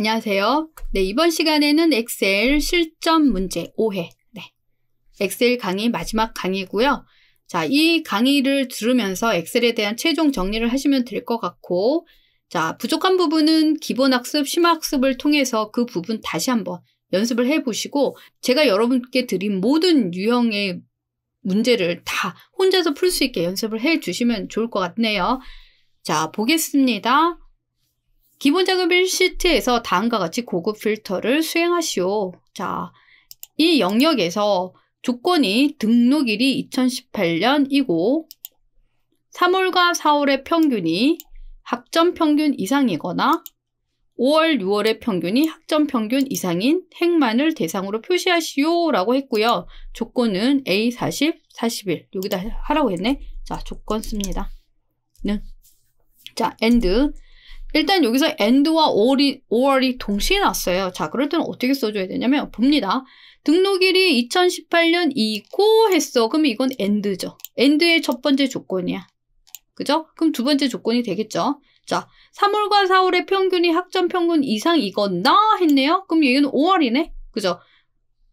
안녕하세요. 네, 이번 시간에는 엑셀 실전 문제 5회. 네. 엑셀 강의 마지막 강의고요. 자, 이 강의를 들으면서 엑셀에 대한 최종 정리를 하시면 될 것 같고 자, 부족한 부분은 기본 학습, 심화학습을 통해서 그 부분 다시 한번 연습을 해 보시고 제가 여러분께 드린 모든 유형의 문제를 다 혼자서 풀 수 있게 연습을 해 주시면 좋을 것 같네요. 자, 보겠습니다. 기본 작업일 시트에서 다음과 같이 고급 필터를 수행하시오. 자, 이 영역에서 조건이 등록일이 2018년이고 3월과 4월의 평균이 학점 평균 이상이거나 5월, 6월의 평균이 학점 평균 이상인 행만을 대상으로 표시하시오 라고 했고요. 조건은 A40, 41 여기다 하라고 했네. 자, 조건 씁니다. 는. 네. 자, and 일단 여기서 and와 or이, or이 동시에 났어요. 자, 그럴 때는 어떻게 써줘야 되냐면, 봅니다. 등록일이 2018년 이고 했어. 그럼 이건 and죠. and의 첫 번째 조건이야. 그죠? 그럼 두 번째 조건이 되겠죠. 자, 3월과 4월의 평균이 학점 평균 이상이건나 했네요. 그럼 얘는 기 5월이네. 그죠?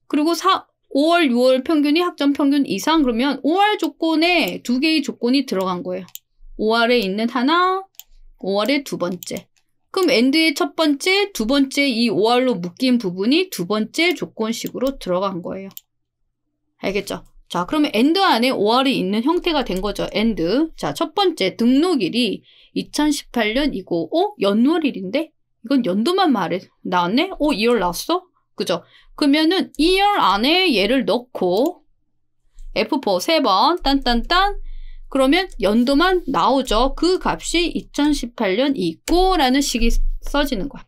그리고 4, 5월, 6월 평균이 학점 평균 이상 그러면 5월 조건에 두 개의 조건이 들어간 거예요. 5월에 있는 하나, 5월의 두 번째. 그럼 엔드의 첫 번째, 두 번째 이 5월로 묶인 부분이 두 번째 조건식으로 들어간 거예요. 알겠죠? 자, 그러면 엔드 안에 5월이 있는 형태가 된 거죠. 엔드. 자, 첫 번째 등록일이 2018년 이고, 어? 연월일인데? 이건 연도만 말해. 나왔네? 어? 2월 나왔어? 그죠? 그러면은 2월 안에 얘를 넣고 F4 세번 딴딴딴 그러면 연도만 나오죠. 그 값이 2018년 있고라는 식이 써지는 거야.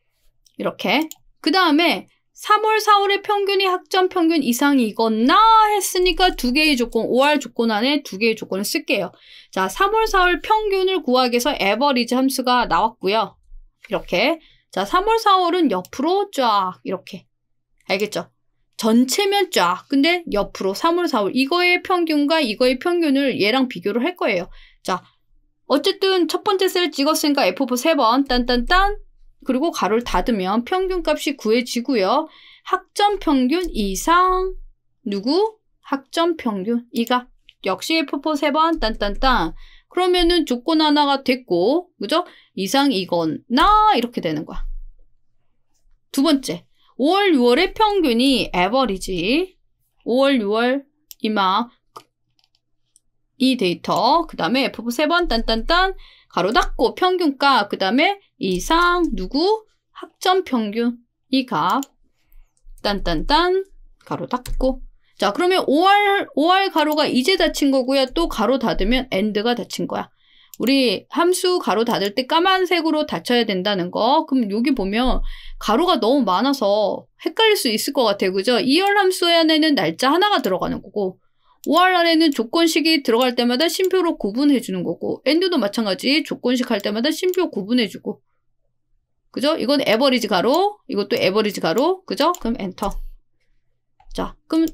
이렇게. 그 다음에 3월, 4월의 평균이 학점 평균 이상이거나 했으니까 두 개의 조건, 5월 조건 안에 두 개의 조건을 쓸게요. 자, 3월, 4월 평균을 구하기 위해서 에버리지 함수가 나왔고요. 이렇게. 자, 3월, 4월은 옆으로 쫙 이렇게. 알겠죠? 전체면 쫙. 근데 옆으로 3월, 4월. 이거의 평균과 이거의 평균을 얘랑 비교를 할 거예요. 자, 어쨌든 첫 번째 셀 찍었으니까 F4 3번, 딴딴딴. 그리고 가로를 닫으면 평균값이 구해지고요. 학점 평균 이상. 누구? 학점 평균. 이가. 역시 F4 3번, 딴딴딴. 그러면은 조건 하나가 됐고, 그죠? 이상 이거나 이렇게 되는 거야. 두 번째, 5월, 6월의 평균이 에버리지 5월, 6월 이마 이 데이터 그 다음에 세번 딴딴딴 가로 닫고 평균가 그 다음에 이상 누구 학점 평균 이 값 딴딴딴 가로 닫고 자 그러면 5월 5월 가로가 이제 닫힌 거고요 또 가로 닫으면 엔드가 닫힌 거야 우리 함수 가로 닫을 때 까만색으로 닫혀야 된다는 거. 그럼 여기 보면 가로가 너무 많아서 헷갈릴 수 있을 것 같아요. 그죠? 2열 함수 안에는 날짜 하나가 들어가는 거고 5할 안에는 조건식이 들어갈 때마다 심표로 구분해 주는 거고 엔드도 마찬가지 조건식 할 때마다 심표 구분해 주고 그죠? 이건 에버리지 가로 이것도 에버리지 가로 그죠? 그럼 엔터 자 그럼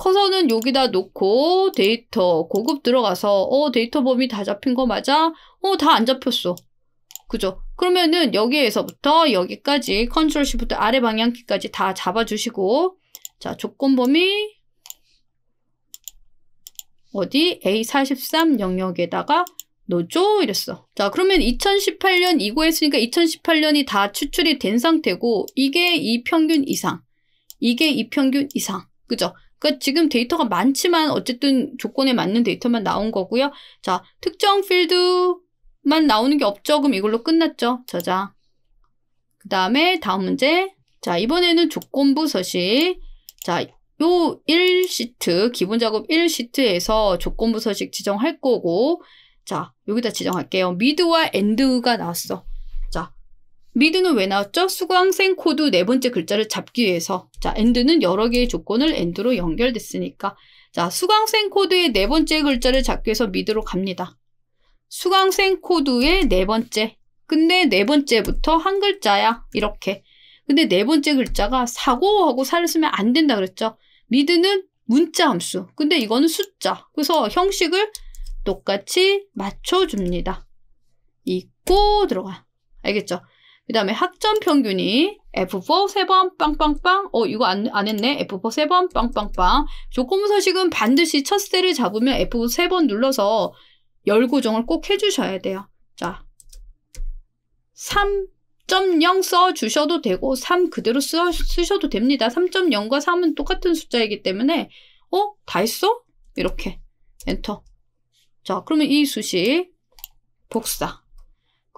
커서는 여기다 놓고 데이터 고급 들어가서 어 데이터 범위 다 잡힌 거 맞아? 어 다 안 잡혔어. 그죠? 그러면은 여기에서부터 여기까지 컨트롤 시프트 아래 방향키까지 다 잡아주시고 자 조건 범위 어디 A43 영역에다가 노조 이랬어. 자 그러면 2018년 이거 했으니까 2018년이 다 추출이 된 상태고 이게 이 평균 이상 이게 이 평균 이상 그죠? 그러니까 지금 데이터가 많지만 어쨌든 조건에 맞는 데이터만 나온 거고요. 자, 특정 필드만 나오는 게 없죠. 그럼 이걸로 끝났죠. 저장. 그 다음에 다음 문제. 자, 이번에는 조건부 서식. 자, 요 1시트, 기본 작업 1시트에서 조건부 서식 지정할 거고, 자, 여기다 지정할게요. 미드와 엔드가 나왔어. 미드는 왜 나왔죠? 수강생 코드 네 번째 글자를 잡기 위해서. 자, 엔드는 여러 개의 조건을 엔드로 연결됐으니까. 자, 수강생 코드의 네 번째 글자를 잡기 위해서 미드로 갑니다. 수강생 코드의 네 번째. 근데 네 번째부터 한 글자야. 이렇게. 근데 네 번째 글자가 사고하고 살를 쓰면 안 된다 그랬죠. 미드는 문자 함수. 근데 이거는 숫자. 그래서 형식을 똑같이 맞춰줍니다. 있고 들어가. 알겠죠? 그 다음에 학점 평균이 F4 3번 빵빵빵 어 이거 안, 안 했네 F4 3번 빵빵빵 조건부 서식은 반드시 첫 셀을 잡으면 F4 3번 눌러서 열 고정을 꼭 해주셔야 돼요 자 3.0 써주셔도 되고 3 그대로 써, 쓰셔도 됩니다 3.0과 3은 똑같은 숫자이기 때문에 어? 다 했어? 이렇게 엔터 자 그러면 이 수식 복사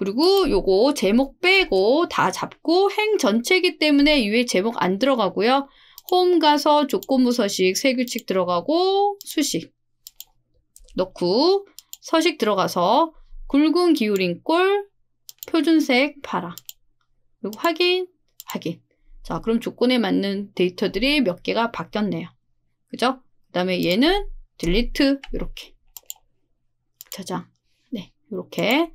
그리고 요거 제목 빼고 다 잡고 행 전체이기 때문에 위에 제목 안 들어가고요. 홈 가서 조건부 서식, 세규칙 들어가고 수식 넣고 서식 들어가서 굵은 기울인 꼴, 표준색 파랑. 그리고 확인, 확인. 자, 그럼 조건에 맞는 데이터들이 몇 개가 바뀌었네요. 그죠? 그 다음에 얘는 딜리트, 이렇게. 짜잔. 네, 이렇게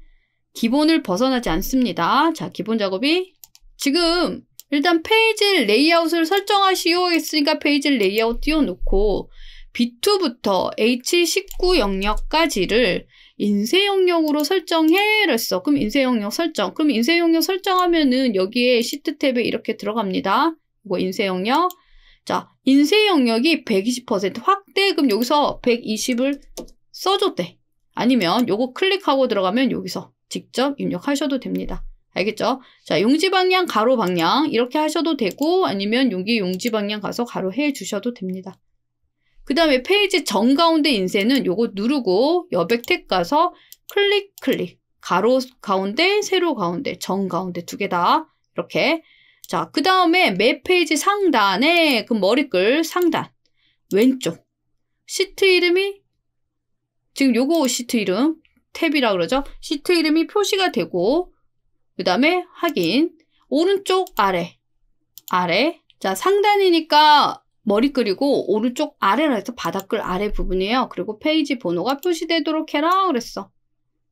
기본을 벗어나지 않습니다. 자, 기본 작업이 지금 일단 페이지 레이아웃을 설정하시오 했으니까 페이지 레이아웃 띄워놓고 B2부터 H19 영역까지를 인쇄 영역으로 설정해 그랬어. 그럼 인쇄 영역 설정. 그럼 인쇄 영역 설정하면은 여기에 시트 탭에 이렇게 들어갑니다. 이거 인쇄 영역. 자, 인쇄 영역이 120% 확대. 그럼 여기서 120을 써줬대. 아니면 요거 클릭하고 들어가면 여기서 직접 입력하셔도 됩니다. 알겠죠? 자, 용지 방향, 가로 방향 이렇게 하셔도 되고 아니면 용기 용지 방향 가서 가로 해 주셔도 됩니다. 그 다음에 페이지 정 가운데 인쇄는 요거 누르고 여백 택 가서 클릭 클릭 가로 가운데 세로 가운데 정 가운데 두 개 다 이렇게 자그 다음에 매 페이지 상단에 그 머리글 상단 왼쪽 시트 이름이 지금 요거 시트 이름 탭이라 그러죠. 시트 이름이 표시가 되고 그 다음에 확인 오른쪽 아래 아래 자 상단이니까 머리 그리고 오른쪽 아래라 해서 바닥글 아래 부분이에요. 그리고 페이지 번호가 표시되도록 해라 그랬어.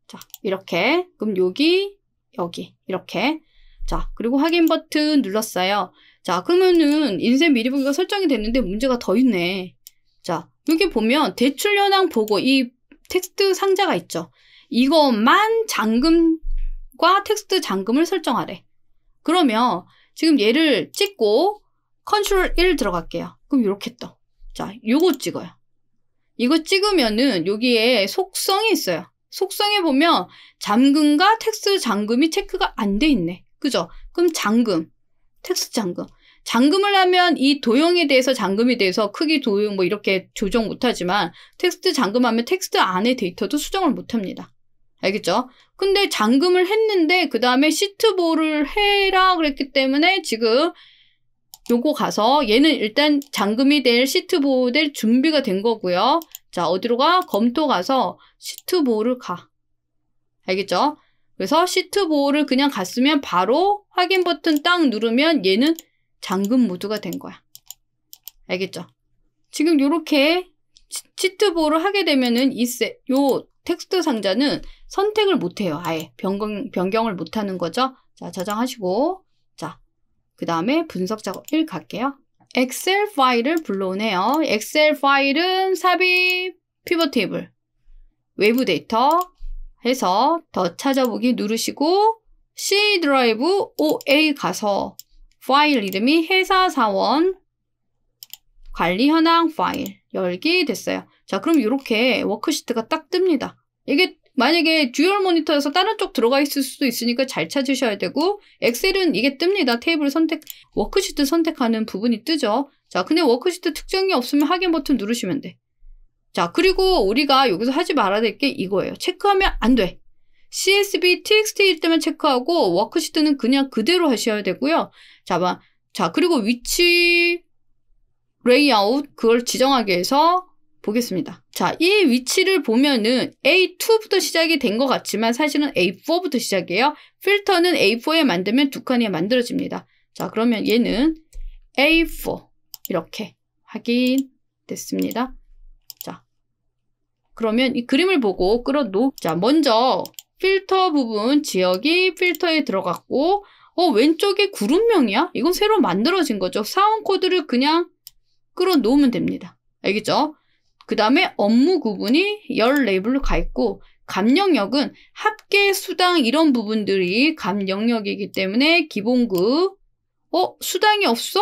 자 이렇게 그럼 여기 여기 이렇게 자 그리고 확인 버튼 눌렀어요. 자 그러면은 인쇄 미리 보기가 설정이 됐는데 문제가 더 있네. 자 여기 보면 대출 현황 보고 이 텍스트 상자가 있죠. 이것만 잠금과 텍스트 잠금을 설정하래. 그러면 지금 얘를 찍고 컨트롤 1 들어갈게요. 그럼 이렇게 떠. 자, 요거 찍어요. 이거 찍으면은 여기에 속성이 있어요. 속성에 보면 잠금과 텍스트 잠금이 체크가 안 돼 있네. 그죠? 그럼 잠금, 텍스트 잠금. 잠금을 하면 이 도형에 대해서 잠금이 돼서 크기 도형 뭐 이렇게 조정 못하지만 텍스트 잠금하면 텍스트 안에 데이터도 수정을 못합니다. 알겠죠? 근데 잠금을 했는데 그 다음에 시트볼을 해라 그랬기 때문에 지금 요거 가서 얘는 일단 잠금이 될 시트볼 될 준비가 된 거고요. 자 어디로 가? 검토 가서 시트볼을 가. 알겠죠? 그래서 시트볼을 그냥 갔으면 바로 확인 버튼 딱 누르면 얘는 잠금 모드가 된 거야. 알겠죠? 지금 요렇게 시트볼을 하게 되면은 이세 요 텍스트 상자는 선택을 못해요. 아예 변경, 변경을 못하는 거죠. 자, 저장하시고 자, 그 다음에 분석 작업 1 갈게요. 엑셀 파일을 불러오네요. 엑셀 파일은 삽입 피벗 테이블 외부 데이터 해서 더 찾아보기 누르시고 C 드라이브 OA 가서 파일 이름이 회사 사원 관리 현황 파일 열기 됐어요. 자, 그럼 이렇게 워크시트가 딱 뜹니다. 이게 만약에 듀얼 모니터에서 다른 쪽 들어가 있을 수도 있으니까 잘 찾으셔야 되고 엑셀은 이게 뜹니다. 테이블 선택, 워크시트 선택하는 부분이 뜨죠. 자, 근데 워크시트 특정이 없으면 확인 버튼 누르시면 돼. 자, 그리고 우리가 여기서 하지 말아야 될 게 이거예요. 체크하면 안 돼. CSV, TXT일 때만 체크하고 워크시트는 그냥 그대로 하셔야 되고요. 자, 자, 그리고 위치, 레이아웃 그걸 지정하기 위해서 보겠습니다. 자, 이 위치를 보면은 A2부터 시작이 된 것 같지만 사실은 A4부터 시작이에요. 필터는 A4에 만들면 두 칸이 만들어집니다. 자, 그러면 얘는 A4 이렇게 확인됐습니다. 자, 그러면 이 그림을 보고 끌어놓 자, 먼저 필터 부분 지역이 필터에 들어갔고 어, 왼쪽에 구름명이야? 이건 새로 만들어진 거죠. 사원 코드를 그냥 끌어놓으면 됩니다. 알겠죠? 그 다음에 업무 구분이 1 4이로가 있고 감 영역은 합계 수당 이런 부분들이 감 영역이기 때문에 기본급 어 수당이 없어?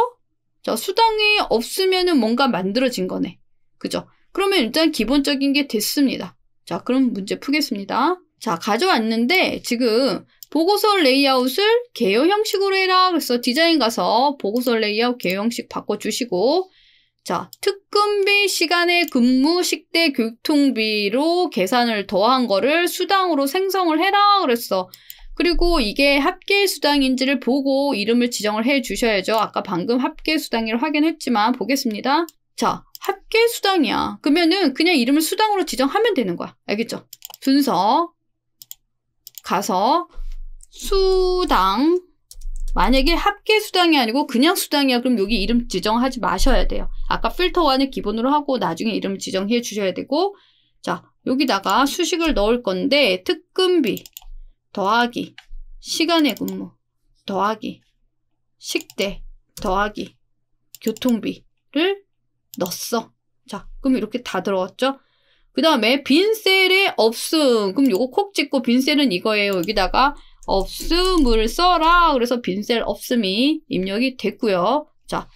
자 수당이 없으면은 뭔가 만들어진 거네. 그죠? 그러면 일단 기본적인 게 됐습니다. 자 그럼 문제 푸겠습니다. 자 가져왔는데 지금 보고서 레이아웃을 개요 형식으로 해라. 그래서 디자인 가서 보고서 레이아웃 개요 형식 바꿔주시고 자, 특근비 시간에 근무 식대 교통비로 계산을 더한 거를 수당으로 생성을 해라 그랬어. 그리고 이게 합계 수당인지를 보고 이름을 지정을 해 주셔야죠. 아까 방금 합계 수당이를 확인했지만 보겠습니다. 자, 합계 수당이야. 그러면은 그냥 이름을 수당으로 지정하면 되는 거야. 알겠죠? 분석 가서 수당 만약에 합계 수당이 아니고 그냥 수당이야. 그럼 여기 이름 지정하지 마셔야 돼요. 아까 필터원을 기본으로 하고 나중에 이름을 지정해 주셔야 되고 자 여기다가 수식을 넣을 건데 특근비 더하기 시간의 근무 더하기 식대 더하기 교통비를 넣었어. 자 그럼 이렇게 다들어왔죠그 다음에 빈 셀의 없음 그럼 요거 콕 찍고 빈 셀은 이거예요. 여기다가 없음을 써라. 그래서 빈셀 없음이 입력이 됐고요. 자,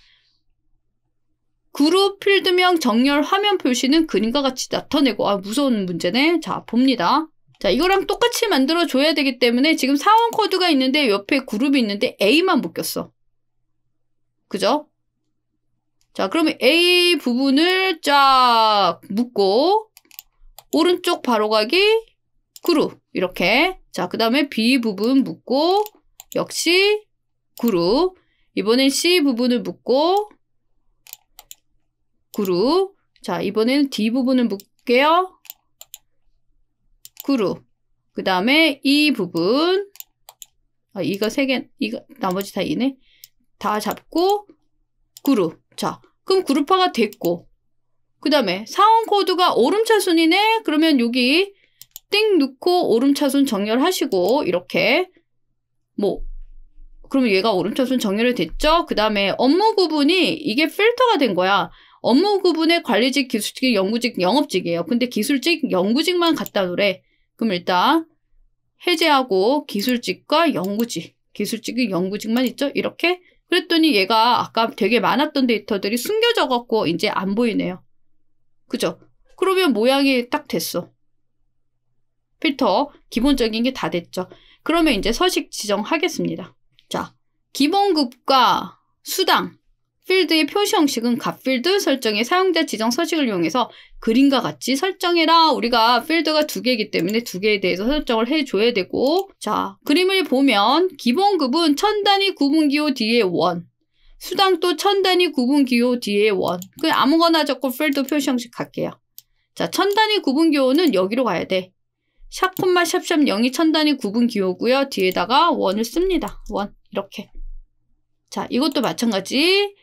그룹 필드명 정렬 화면 표시는 그림과 같이 나타내고 아 무서운 문제네. 자 봅니다. 자 이거랑 똑같이 만들어 줘야 되기 때문에 지금 사원 코드가 있는데 옆에 그룹이 있는데 A만 묶였어. 그죠? 자 그러면 A 부분을 쫙 묶고 오른쪽 바로 가기 그룹 이렇게 자 그 다음에 B 부분 묶고 역시 그룹 이번엔 C 부분을 묶고 그루. 자, 이번에는 D 부분을 묶게요. 그루. 그 다음에 이 e 부분. 아, 이거 세 개, 이거, 나머지 다 이네. 다 잡고, 그룹. 자, 그럼 그룹화가 됐고. 그 다음에 상원 코드가 오름차순이네? 그러면 여기 띵 넣고 오름차순 정렬하시고, 이렇게. 뭐, 그러면 얘가 오름차순 정렬이 됐죠? 그 다음에 업무 구분이 이게 필터가 된 거야. 업무 구분에 관리직, 기술직, 연구직, 영업직이에요. 근데 기술직, 연구직만 갖다 놓래. 그럼 일단 해제하고 기술직과 연구직, 기술직이 연구직만 있죠? 이렇게 그랬더니 얘가 아까 되게 많았던 데이터들이 숨겨져 갖고 이제 안 보이네요. 그죠? 그러면 모양이 딱 됐어. 필터 기본적인 게 다 됐죠. 그러면 이제 서식 지정하겠습니다. 자, 기본급과 수당 필드의 표시 형식은 값필드 설정의 사용자 지정 서식을 이용해서 그림과 같이 설정해라. 우리가 필드가 두 개이기 때문에 두 개에 대해서 설정을 해줘야 되고 자 그림을 보면 기본급은 천 단위 구분기호 뒤에 원 수당 또천 단위 구분기호 뒤에 원 그냥 아무거나 적고 필드 표시 형식 갈게요. 자, 천 단위 구분 기호는 여기로 가야 돼. 샵, 콤마, 샵샵 0이 천 단위 구분 기호고요. 뒤에다가 원을 씁니다. 원, 이렇게. 자, 이것도 마찬가지.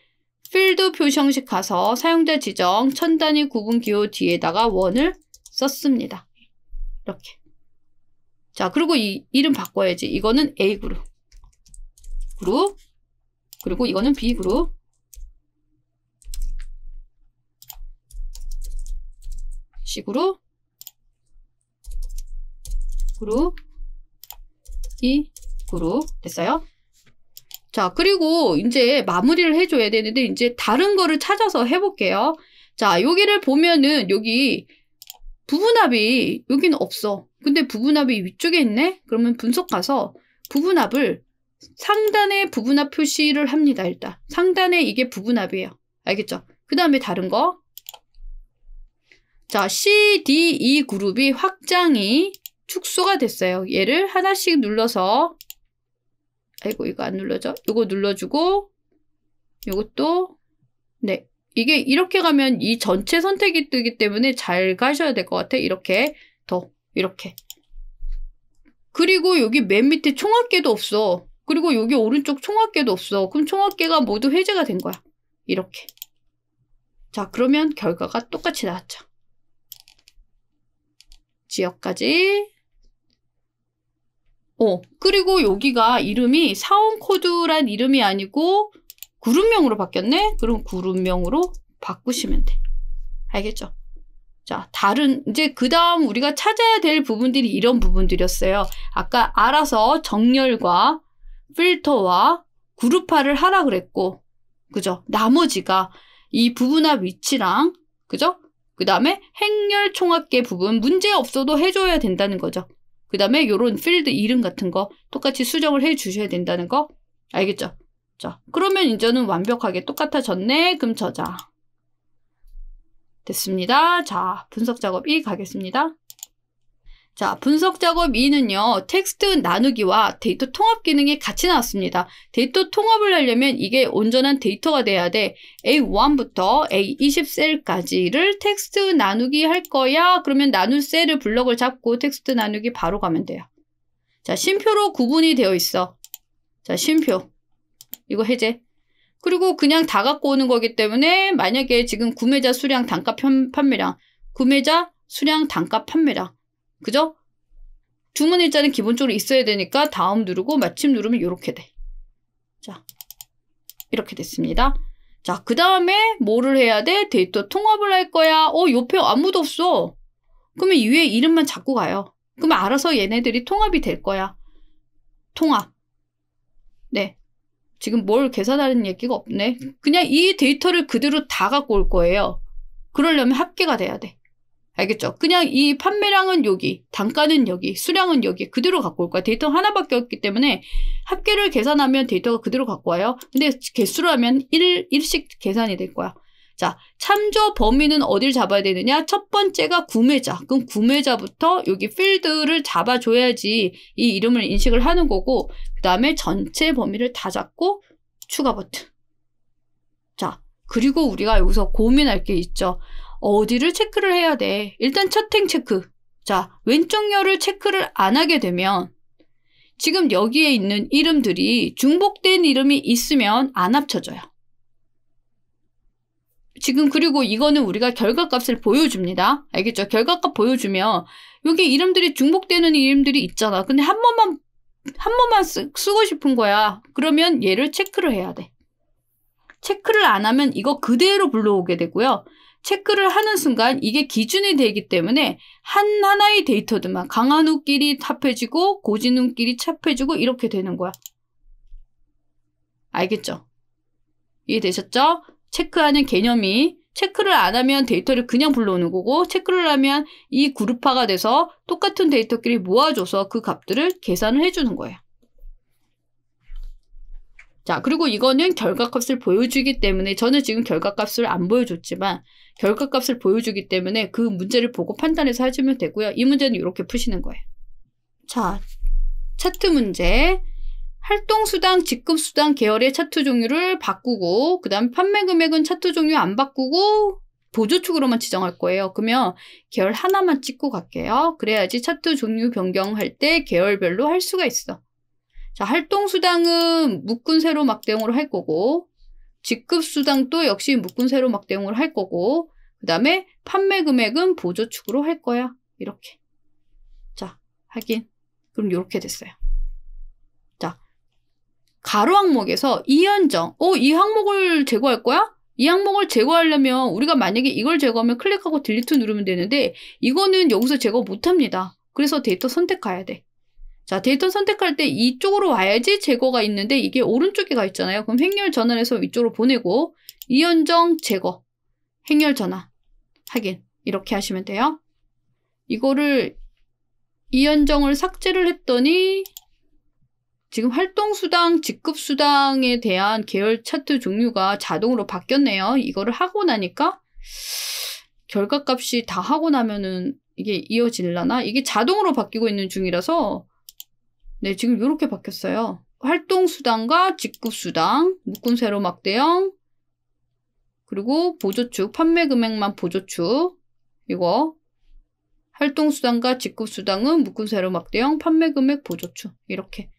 필드 표시 형식 가서 사용자 지정 천 단위 구분 기호 뒤에다가 원을 썼습니다. 이렇게. 자, 그리고 이 이름 바꿔야지. 이거는 A 그룹. 그룹. 그리고 이거는 B 그룹. C 그룹. 그룹. E 그룹. 됐어요? 자, 그리고 이제 마무리를 해줘야 되는데 이제 다른 거를 찾아서 해볼게요. 자, 여기를 보면은 여기 부분합이 여기는 없어. 근데 부분합이 위쪽에 있네? 그러면 분석 가서 부분합을 상단에 부분합 표시를 합니다. 일단 상단에 이게 부분합이에요. 알겠죠? 그 다음에 다른 거 자, C, D, E 그룹이 확장이 축소가 됐어요. 얘를 하나씩 눌러서 아이고 이거 안 눌러져? 이거 눌러주고 이것도 네 이게 이렇게 가면 이 전체 선택이 뜨기 때문에 잘 가셔야 될 것 같아 이렇게 더 이렇게 그리고 여기 맨 밑에 총합계도 없어 그리고 여기 오른쪽 총합계도 없어 그럼 총합계가 모두 해제가 된 거야 이렇게 자 그러면 결과가 똑같이 나왔죠 지역까지 어, 그리고 여기가 이름이 사원코드란 이름이 아니고 그룹명으로 바뀌었네? 그럼 그룹명으로 바꾸시면 돼. 알겠죠? 자, 다른, 이제 그 다음 우리가 찾아야 될 부분들이 이런 부분들이었어요. 아까 알아서 정렬과 필터와 그룹화를 하라 그랬고, 그죠? 나머지가 이부분화 위치랑, 그죠? 그 다음에 행렬 총합계 부분, 문제 없어도 해줘야 된다는 거죠. 그 다음에 요런 필드 이름 같은 거 똑같이 수정을 해 주셔야 된다는 거 알겠죠? 자, 그러면 이제는 완벽하게 똑같아졌네. 그럼 저자. 됐습니다. 자, 분석 작업 1 가겠습니다. 자, 분석 작업 2는요, 텍스트 나누기와 데이터 통합 기능이 같이 나왔습니다. 데이터 통합을 하려면 이게 온전한 데이터가 돼야 돼. A1부터 A20 셀까지를 텍스트 나누기 할 거야. 그러면 나눌 셀을 블럭을 잡고 텍스트 나누기 바로 가면 돼요. 자, 심표로 구분이 되어 있어. 자, 심표. 이거 해제. 그리고 그냥 다 갖고 오는 거기 때문에 만약에 지금 구매자 수량 단가 판매량, 구매자 수량 단가 판매량 그죠? 주문 일자는 기본적으로 있어야 되니까 다음 누르고 마침 누르면 이렇게 돼. 자, 이렇게 됐습니다. 자, 그 다음에 뭐를 해야 돼? 데이터 통합을 할 거야. 어, 옆에 아무도 없어. 그러면 위에 이름만 잡고 가요. 그러면 알아서 얘네들이 통합이 될 거야. 통합. 네. 지금 뭘 계산하는 얘기가 없네. 그냥 이 데이터를 그대로 다 갖고 올 거예요. 그러려면 합계가 돼야 돼. 알겠죠? 그냥 이 판매량은 여기, 단가는 여기, 수량은 여기 그대로 갖고 올 거야. 데이터 하나밖에 없기 때문에 합계를 계산하면 데이터가 그대로 갖고 와요. 근데 개수로 하면 1, 1씩 계산이 될 거야. 자, 참조 범위는 어딜 잡아야 되느냐? 첫 번째가 구매자. 그럼 구매자부터 여기 필드를 잡아줘야지 이 이름을 인식을 하는 거고 그 다음에 전체 범위를 다 잡고 추가 버튼. 자, 그리고 우리가 여기서 고민할 게 있죠. 어디를 체크를 해야 돼. 일단 첫 행 체크. 자, 왼쪽 열을 체크를 안 하게 되면 지금 여기에 있는 이름들이 중복된 이름이 있으면 안 합쳐져요. 지금 그리고 이거는 우리가 결과값을 보여줍니다. 알겠죠? 결과값 보여주면 여기 이름들이 중복되는 이름들이 있잖아. 근데 한 번만 한 번만 쓰, 쓰고 싶은 거야. 그러면 얘를 체크를 해야 돼. 체크를 안 하면 이거 그대로 불러오게 되고요. 체크를 하는 순간 이게 기준이 되기 때문에 한 하나의 데이터들만 강한 우끼리 탑해지고 고진 우끼리 찹해지고 이렇게 되는 거야. 알겠죠? 이해되셨죠? 체크하는 개념이 체크를 안 하면 데이터를 그냥 불러오는 거고 체크를 하면 이 그룹화가 돼서 똑같은 데이터끼리 모아줘서 그 값들을 계산을 해주는 거예요. 자, 그리고 이거는 결과값을 보여주기 때문에 저는 지금 결과값을 안 보여줬지만 결과값을 보여주기 때문에 그 문제를 보고 판단해서 해주면 되고요. 이 문제는 이렇게 푸시는 거예요. 자, 차트 문제. 활동수당, 직급수당 계열의 차트 종류를 바꾸고 그 다음 판매 금액은 차트 종류 안 바꾸고 보조축으로만 지정할 거예요. 그러면 계열 하나만 찍고 갈게요. 그래야지 차트 종류 변경할 때 계열별로 할 수가 있어. 자, 활동수당은 묶은 세로 막대용으로 할 거고, 직급수당도 역시 묶은 세로 막대용으로 할 거고, 그 다음에 판매 금액은 보조축으로 할 거야. 이렇게. 자, 하긴. 그럼 이렇게 됐어요. 자, 가로 항목에서 이 현정. 어, 이 항목을 제거할 거야? 이 항목을 제거하려면 우리가 만약에 이걸 제거하면 클릭하고 딜리트 누르면 되는데 이거는 여기서 제거 못합니다. 그래서 데이터 선택해야 돼. 자, 데이터 선택할 때 이쪽으로 와야지 제거가 있는데 이게 오른쪽에 가 있잖아요. 그럼 행렬 전환해서 위쪽으로 보내고 이연정 제거, 행렬 전환, 확인 이렇게 하시면 돼요. 이거를 이연정을 삭제를 했더니 지금 활동수당, 직급수당에 대한 계열 차트 종류가 자동으로 바뀌었네요. 이거를 하고 나니까 결과값이 다 하고 나면은 이게 이어질라나? 이게 자동으로 바뀌고 있는 중이라서 네, 지금 이렇게 바뀌었어요. 활동수당과 직급수당, 묶음세로 막대형, 그리고 보조축, 판매 금액만 보조축, 이거. 활동수당과 직급수당은 묶음세로 막대형, 판매 금액 보조축. 이렇게.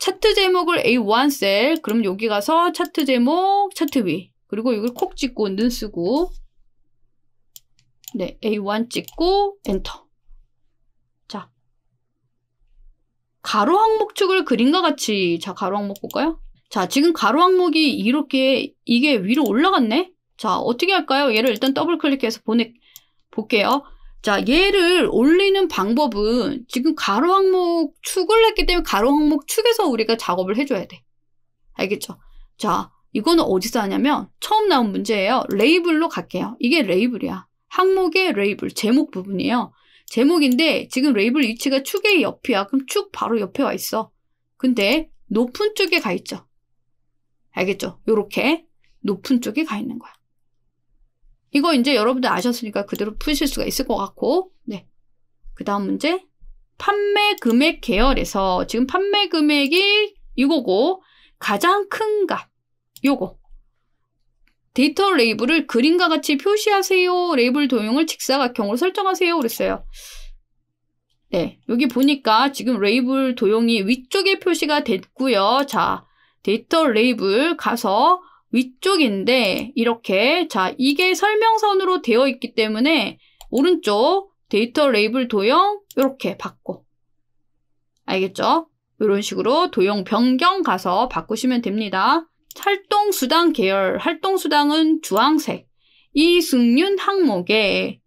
차트 제목을 A1 셀, 그럼 여기 가서 차트 제목, 차트 위. 그리고 이걸 콕 찍고 눈 쓰고, 네, A1 찍고 엔터. 가로 항목 축을 그림과 같이 자 가로 항목 볼까요? 자 지금 가로 항목이 이렇게 이게 위로 올라갔네? 자 어떻게 할까요? 얘를 일단 더블 클릭해서 보내 볼게요. 자 얘를 올리는 방법은 지금 가로 항목 축을 했기 때문에 가로 항목 축에서 우리가 작업을 해줘야 돼. 알겠죠? 자 이거는 어디서 하냐면 처음 나온 문제예요. 레이블로 갈게요. 이게 레이블이야. 항목의 레이블, 제목 부분이에요. 제목인데 지금 레이블 위치가 축의 옆이야. 그럼 축 바로 옆에 와 있어. 근데 높은 쪽에 가 있죠. 알겠죠? 요렇게 높은 쪽에 가 있는 거야. 이거 이제 여러분들 아셨으니까 그대로 푸실 수가 있을 것 같고 네. 그 다음 문제 판매 금액 계열에서 지금 판매 금액이 이거고 가장 큰값 요거 데이터 레이블을 그림과 같이 표시하세요. 레이블 도형을 직사각형으로 설정하세요. 그랬어요. 네, 여기 보니까 지금 레이블 도형이 위쪽에 표시가 됐고요. 자, 데이터 레이블 가서 위쪽인데 이렇게 자 이게 설명선으로 되어 있기 때문에 오른쪽 데이터 레이블 도형 이렇게 바꿔 알겠죠? 이런 식으로 도형 변경 가서 바꾸시면 됩니다. 활동수당 계열, 활동수당은 주황색. 이승윤 항목에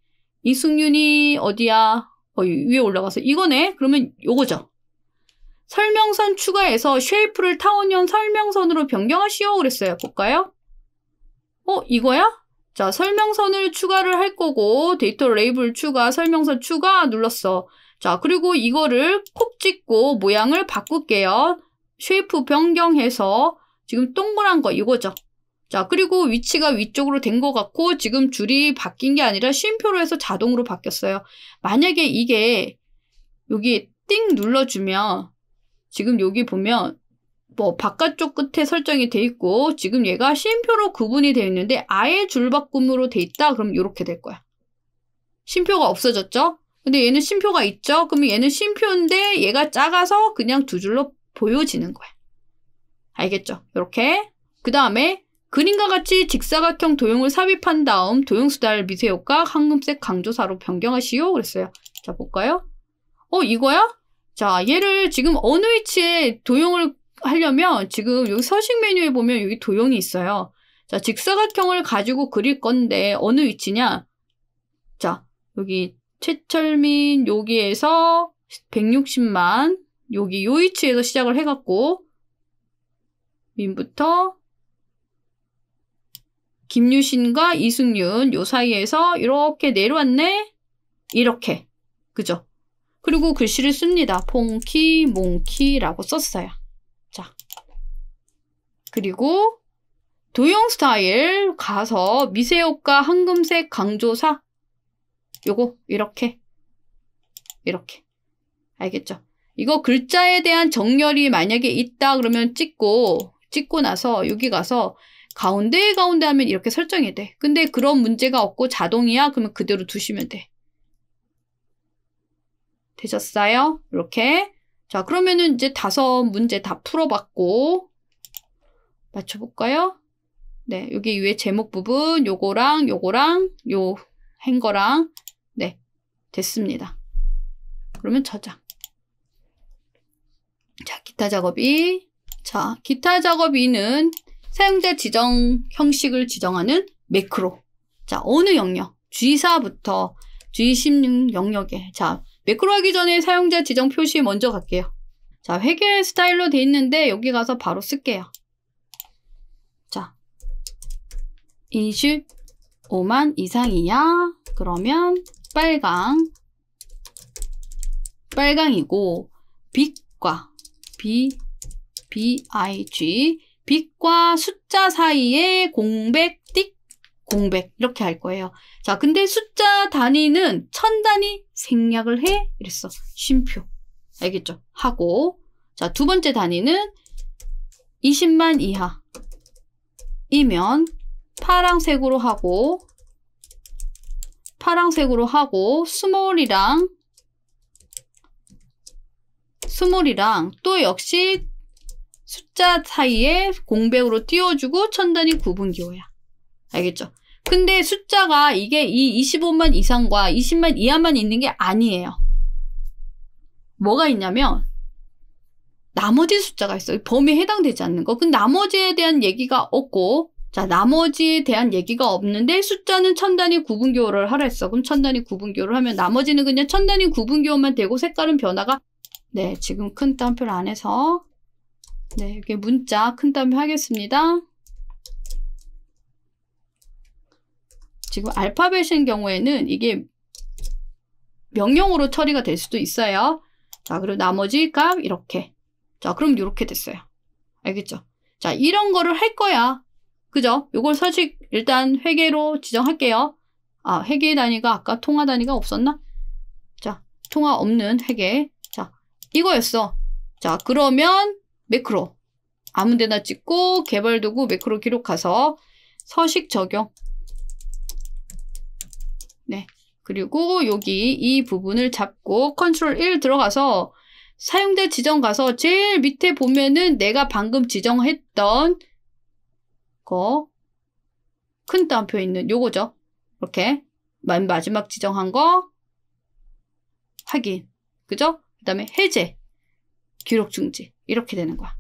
이승윤이 어디야? 거 어, 위에 올라가서 이거네? 그러면 요거죠. 설명선 추가해서 쉐이프를 타원형 설명선으로 변경하시오 그랬어요. 볼까요? 어, 이거야? 자, 설명선을 추가를 할 거고 데이터 레이블 추가, 설명선 추가 눌렀어. 자, 그리고 이거를 콕 찍고 모양을 바꿀게요. 쉐이프 변경해서 지금 동그란 거 이거죠. 자 그리고 위치가 위쪽으로 된 것 같고 지금 줄이 바뀐 게 아니라 쉼표로 해서 자동으로 바뀌었어요. 만약에 이게 여기 띵 눌러주면 지금 여기 보면 뭐 바깥쪽 끝에 설정이 돼 있고 지금 얘가 쉼표로 구분이 되어 있는데 아예 줄바꿈으로 돼 있다 그럼 이렇게 될 거야. 쉼표가 없어졌죠? 근데 얘는 쉼표가 있죠? 그럼 얘는 쉼표인데 얘가 작아서 그냥 두 줄로 보여지는 거야. 알겠죠? 이렇게 그 다음에 그림과 같이 직사각형 도형을 삽입한 다음 도형수달 미세효과 황금색 강조사로 변경하시오 그랬어요. 자 볼까요? 어 이거야? 자 얘를 지금 어느 위치에 도형을 하려면 지금 여기 서식 메뉴에 보면 여기 도형이 있어요. 자 직사각형을 가지고 그릴 건데 어느 위치냐? 자 여기 최철민 여기에서 160만 여기 요 위치에서 시작을 해갖고 민부터 김유신과 이승윤 요 사이에서 이렇게 내려왔네. 이렇게. 그죠? 그리고 글씨를 씁니다. 퐁키, 몽키라고 썼어요. 자. 그리고 도형 스타일 가서 미세효과 황금색 강조사 요거 이렇게 이렇게 알겠죠? 이거 글자에 대한 정렬이 만약에 있다 그러면 찍고 찍고 나서 여기 가서 가운데 가운데 하면 이렇게 설정이 돼. 근데 그런 문제가 없고 자동이야? 그러면 그대로 두시면 돼. 되셨어요? 이렇게. 자, 그러면은 이제 다섯 문제 다 풀어봤고 맞춰볼까요? 네, 여기 위에 제목 부분 요거랑 요거랑 요 행거랑 네, 됐습니다. 그러면 저장. 자, 기타 작업이 자, 기타 작업 2는 사용자 지정 형식을 지정하는 매크로. 자, 어느 영역? G4부터 G16 영역에. 자, 매크로 하기 전에 사용자 지정 표시 먼저 갈게요. 자, 회계 스타일로 돼 있는데 여기 가서 바로 쓸게요. 자, 25만 이상이야. 그러면 빨강, 빨강이고 빛과 비 BIG 빛과 숫자 사이에 공백 띡 공백 이렇게 할 거예요. 자, 근데 숫자 단위는 천 단위 생략을 해 이랬어. 쉼표 알겠죠? 하고 자, 두 번째 단위는 20만 이하 이면 파랑색으로 하고 파랑색으로 하고 스몰이랑 스몰이랑 또 역시 숫자 사이에 공백으로 띄워주고 천단이 구분기호야. 알겠죠? 근데 숫자가 이게 이 25만 이상과 20만 이하만 있는 게 아니에요. 뭐가 있냐면 나머지 숫자가 있어요. 범위에 해당되지 않는 거. 그 나머지에 대한 얘기가 없고 자 나머지에 대한 얘기가 없는데 숫자는 천단이 구분교호를 하라 했어. 그럼 천단이 구분교호를 하면 나머지는 그냥 천단이 구분교호만 되고 색깔은 변화가 네 지금 큰 따옴표를 안에서 네, 이렇게 문자 큰따옴 하겠습니다. 지금 알파벳인 경우에는 이게 명령으로 처리가 될 수도 있어요. 자, 그리고 나머지 값 이렇게. 자, 그럼 이렇게 됐어요. 알겠죠? 자, 이런 거를 할 거야. 그죠? 요걸 사실 일단 회계로 지정할게요. 아, 회계 단위가 아까 통화 단위가 없었나? 자, 통화 없는 회계. 자, 이거였어. 자, 그러면 매크로 아무데나 찍고 개발도구 매크로 기록 가서 서식 적용 네 그리고 여기 이 부분을 잡고 컨트롤 1 들어가서 사용자 지정 가서 제일 밑에 보면은 내가 방금 지정했던 거큰 따옴표 있는 요거죠 이렇게 맨 마지막 지정한 거 확인 그죠 그 다음에 해제 기록 중지 이렇게 되는 거야.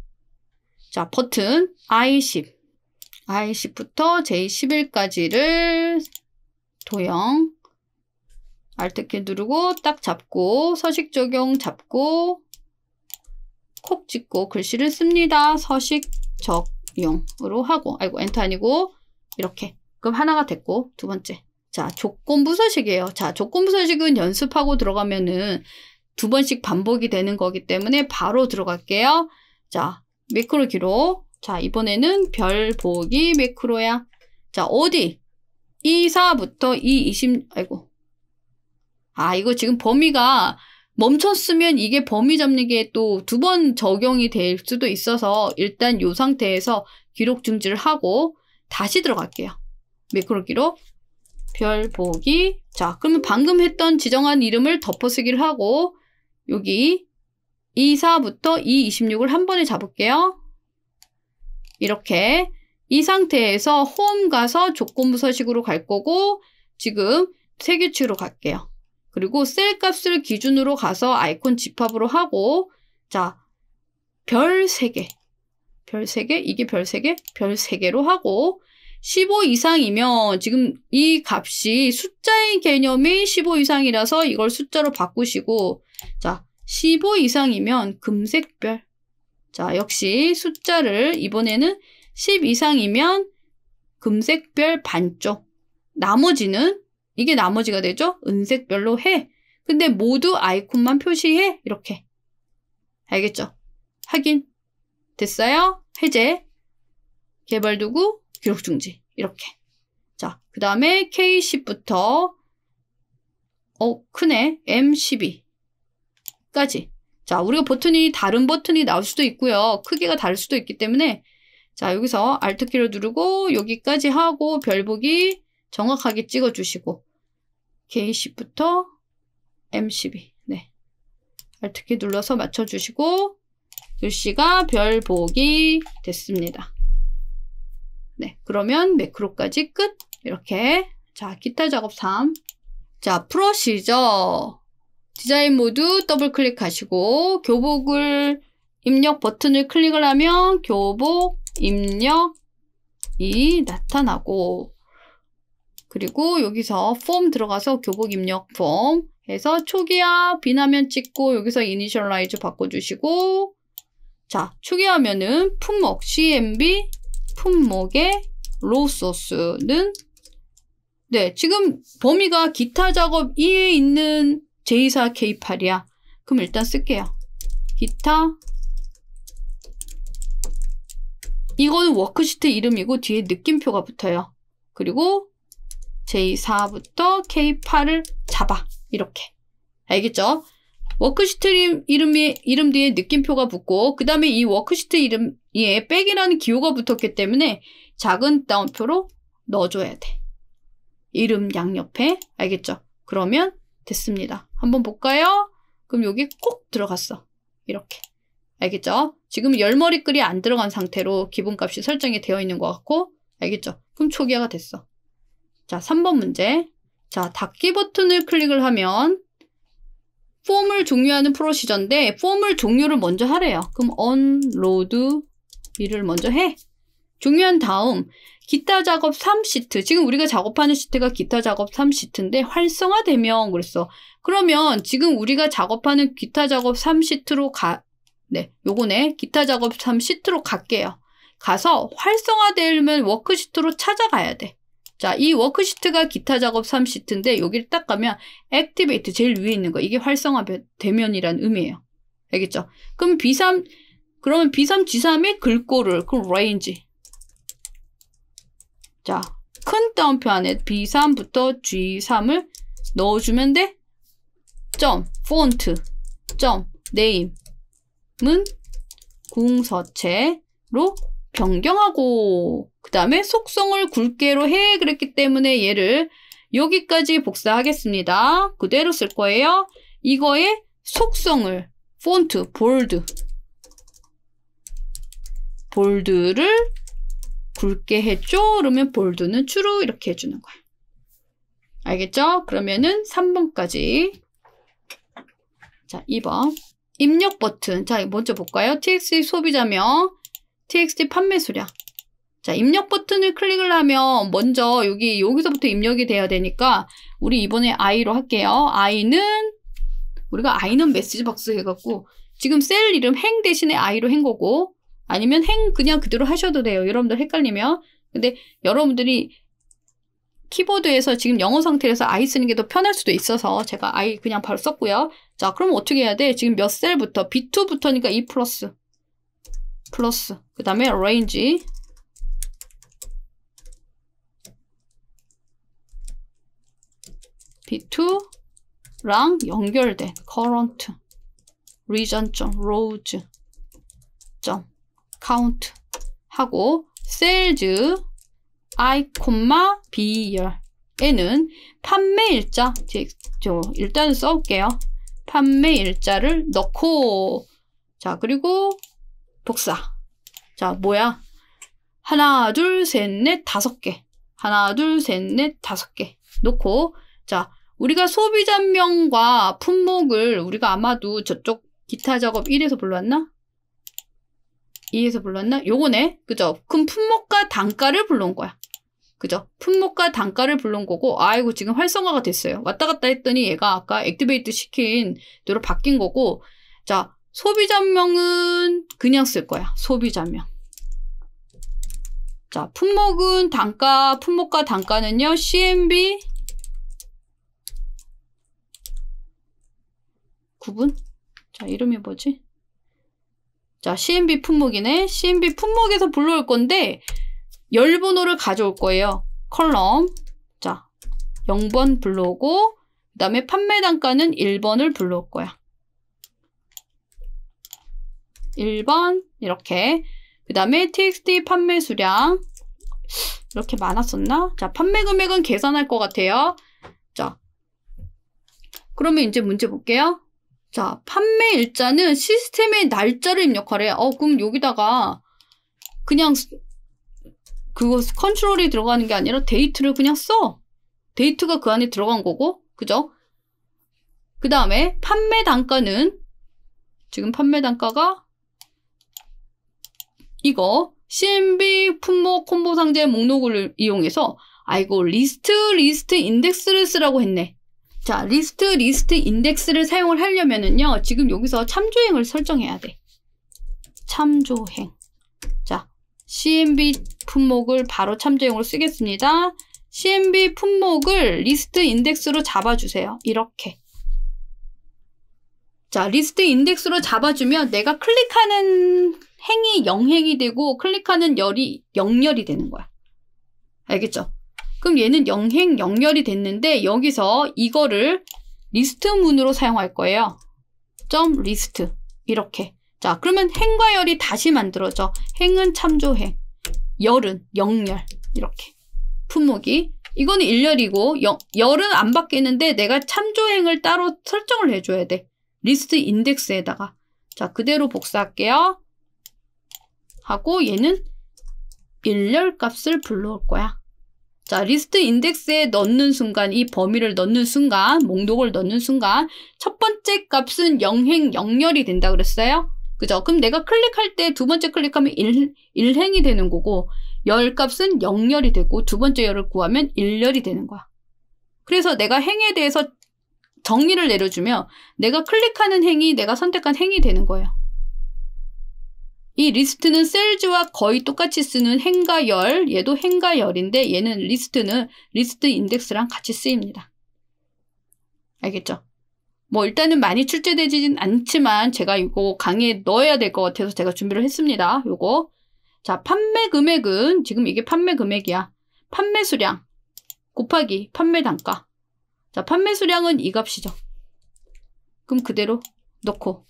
자, 버튼 I10. I10부터 J11까지를 도형 알트키 누르고 딱 잡고 서식 적용 잡고 콕 찍고 글씨를 씁니다. 서식 적용으로 하고 아이고 엔터 아니고 이렇게 그럼 하나가 됐고 두 번째 자 조건부 서식이에요. 자 조건부 서식은 연습하고 들어가면은 두 번씩 반복이 되는 거기 때문에 바로 들어갈게요. 자, 매크로 기록. 자, 이번에는 별 보기 매크로야. 자, 어디? 2 4부터 2, 20, 아이고. 아, 이거 지금 범위가 멈췄으면 이게 범위 잡는 게 또 두 번 적용이 될 수도 있어서 일단 이 상태에서 기록 중지를 하고 다시 들어갈게요. 매크로 기록, 별 보기. 자, 그러면 방금 했던 지정한 이름을 덮어쓰기를 하고 여기 24부터 226을 한 번에 잡을게요. 이렇게 이 상태에서 홈 가서 조건부 서식으로 갈 거고 지금 세개치로 갈게요. 그리고 셀 값을 기준으로 가서 아이콘 집합으로 하고 자, 별 3개. 별 3개? 이게 별 3개? 별 3개로 하고 15 이상이면 지금 이 값이 숫자의 개념이 15 이상이라서 이걸 숫자로 바꾸시고 자, 15 이상이면 금색별. 자, 역시 숫자를 이번에는 10 이상이면 금색별 반쪽. 나머지는 이게 나머지가 되죠? 은색별로 해. 근데 모두 아이콘만 표시해. 이렇게. 알겠죠? 확인. 됐어요? 해제. 개발 도구, 기록 중지. 이렇게. 자, 그 다음에 K10부터, 어, 크네. M12. 까지 자 우리가 버튼이 다른 버튼이 나올 수도 있고요. 크기가 다를 수도 있기 때문에 자 여기서 Alt키를 누르고 여기까지 하고 별 보기 정확하게 찍어주시고 K10부터 M12 네 Alt키 눌러서 맞춰주시고 글씨가 별 보기 됐습니다. 네 그러면 매크로까지 끝 이렇게 자 기타 작업 3자 프로시저 디자인 모두 더블 클릭하시고 교복을 입력 버튼을 클릭을 하면 교복 입력이 나타나고 그리고 여기서 폼 들어가서 교복 입력 폼 해서 초기화 비나면 찍고 여기서 이니셜라이즈 바꿔주시고 자 초기화면은 품목 CMB 품목의 로 소스는 네 지금 범위가 기타 작업 2에 있는 j4 K8이야. 그럼 일단 쓸게요. 기타 이거는 워크시트 이름이고 뒤에 느낌표가 붙어요. 그리고 J4부터 K8을 잡아. 이렇게. 알겠죠? 워크시트 이름, 이이 이름 뒤에 느낌표가 붙고 그 다음에 이 워크시트 이름 에 백이라는 기호가 붙었기 때문에 작은 따옴표로 넣어줘야 돼. 이름 양옆에 알겠죠? 그러면 됐습니다. 한번 볼까요? 그럼 여기 콕 들어갔어. 이렇게. 알겠죠? 지금 열머리글이 안 들어간 상태로 기본값이 설정이 되어 있는 것 같고 알겠죠? 그럼 초기화가 됐어. 자, 3번 문제. 자, 닫기 버튼을 클릭을 하면 폼을 종료하는 프로시저인데 폼을 종료를 먼저 하래요. 그럼 언로드 o 을 먼저 해. 중요한 다음 기타 작업 3시트 지금 우리가 작업하는 시트가 기타 작업 3시트인데 활성화되면 그랬어. 그러면 지금 우리가 작업하는 기타 작업 3시트로 가 네, 요거네. 기타 작업 3시트로 갈게요. 가서 활성화되면 워크시트로 찾아가야 돼. 자, 이 워크시트가 기타 작업 3시트인데 여기를 딱 가면 액티베이트 제일 위에 있는 거. 이게 활성화 대면이란 의미예요. 알겠죠? 그럼 B3 그러면 B3 G3의 글꼴을 그럼 레인지 자, 큰 따옴표 안에 B3부터 G3을 넣어주면 돼. 점, 폰트, 점, 네임은 궁서체로 변경하고 그 다음에 속성을 굵게로 해 그랬기 때문에 얘를 여기까지 복사하겠습니다. 그대로 쓸 거예요. 이거에 속성을 폰트, 볼드 볼드를 굵게 해줘. 그러면 볼드는 추루 이렇게 해주는 거야. 알겠죠? 그러면은 3번까지. 자, 2번. 입력 버튼. 자, 먼저 볼까요? txt 소비자명, txt 판매 수량. 자, 입력 버튼을 클릭을 하면 먼저 여기, 여기서부터 입력이 돼야 되니까 우리 이번에 i로 할게요. i는, 우리가 i는 메시지 박스 해갖고 지금 셀 이름 행 대신에 i로 한 거고 아니면 행 그냥 그대로 하셔도 돼요. 여러분들 헷갈리면. 근데 여러분들이 키보드에서 지금 영어 상태에서 I 쓰는 게 더 편할 수도 있어서 제가 I 그냥 바로 썼고요. 자, 그럼 어떻게 해야 돼? 지금 몇 셀부터? B2부터니까 E 플러스. 플러스. 그 다음에 range. 2랑 연결된 current region.rows. 점 count 하고 sales i, b열 에는 판매 일자 저 일단 써올게요. 판매 일자를 넣고 자 그리고 복사 자 뭐야 하나 둘 셋 넷 다섯 개 하나 둘 셋 넷 다섯 개 놓고 자 우리가 소비자명과 품목을 우리가 아마도 저쪽 기타 작업 1에서 불러왔나 이에서 불렀나? 요거네. 그죠? 그럼 품목과 단가를 불러온 거야. 그죠? 품목과 단가를 불러온 거고 아이고 지금 활성화가 됐어요. 왔다 갔다 했더니 얘가 아까 액티베이트 시킨 대로 바뀐 거고 자 소비자명은 그냥 쓸 거야. 소비자명. 자 품목은 단가 품목과 단가는요. CMB 구분? 자 이름이 뭐지? 자, CNB 품목이네. CNB 품목에서 불러올 건데 열 번호를 가져올 거예요. 컬럼. 자, 0번 불러오고 그다음에 판매 단가는 1번을 불러올 거야. 1번 이렇게 그다음에 TXT 판매 수량 이렇게 많았었나? 자, 판매 금액은 계산할 것 같아요. 자, 그러면 이제 문제 볼게요. 자, 판매 일자는 시스템의 날짜를 입력하래. 어, 그럼 여기다가 그냥 그거 컨트롤이 들어가는 게 아니라 데이트를 그냥 써. 데이트가 그 안에 들어간 거고, 그죠? 그 다음에 판매 단가는 지금 판매 단가가 이거 CMB 품목 콤보 상자 목록을 이용해서 아이고 리스트 리스트 인덱스를 쓰라고 했네. 자, 리스트, 리스트, 인덱스를 사용을 하려면은요. 지금 여기서 참조행을 설정해야 돼. 참조행. 자, CMB 품목을 바로 참조행으로 쓰겠습니다. CMB 품목을 리스트 인덱스로 잡아주세요. 이렇게. 자, 리스트 인덱스로 잡아주면 내가 클릭하는 행이 0행이 되고 클릭하는 열이 0열이 되는 거야. 알겠죠? 그럼 얘는 영행 연렬이 됐는데 여기서 이거를 리스트 문으로 사용할 거예요. 점 리스트 이렇게. 자 그러면 행과 열이 다시 만들어져. 행은 참조행, 열은 영렬 이렇게. 품목이 이거는 일열이고 여, 열은 안 바뀌는데 내가 참조행을 따로 설정을 해줘야 돼. 리스트 인덱스에다가 자 그대로 복사할게요. 하고 얘는 일열 값을 불러올 거야. 자, 리스트 인덱스에 넣는 순간, 이 범위를 넣는 순간, 목록을 넣는 순간 첫 번째 값은 0행 영렬이 된다 그랬어요? 그죠? 그럼 내가 클릭할 때 두 번째 클릭하면 1, 일행이 되는 거고 열 값은 0열이 되고 두 번째 열을 구하면 1열이 되는 거야. 그래서 내가 행에 대해서 정리를 내려주면 내가 클릭하는 행이 내가 선택한 행이 되는 거예요. 이 리스트는 셀즈와 거의 똑같이 쓰는 행가 열, 얘도 행가 열인데 얘는 리스트는 리스트 인덱스랑 같이 쓰입니다. 알겠죠? 뭐 일단은 많이 출제되지는 않지만 제가 이거 강의에 넣어야 될 것 같아서 제가 준비를 했습니다. 요거. 자, 판매 금액은 지금 이게 판매 금액이야. 판매 수량 곱하기 판매 단가. 자, 판매 수량은 이 값이죠. 그럼 그대로 넣고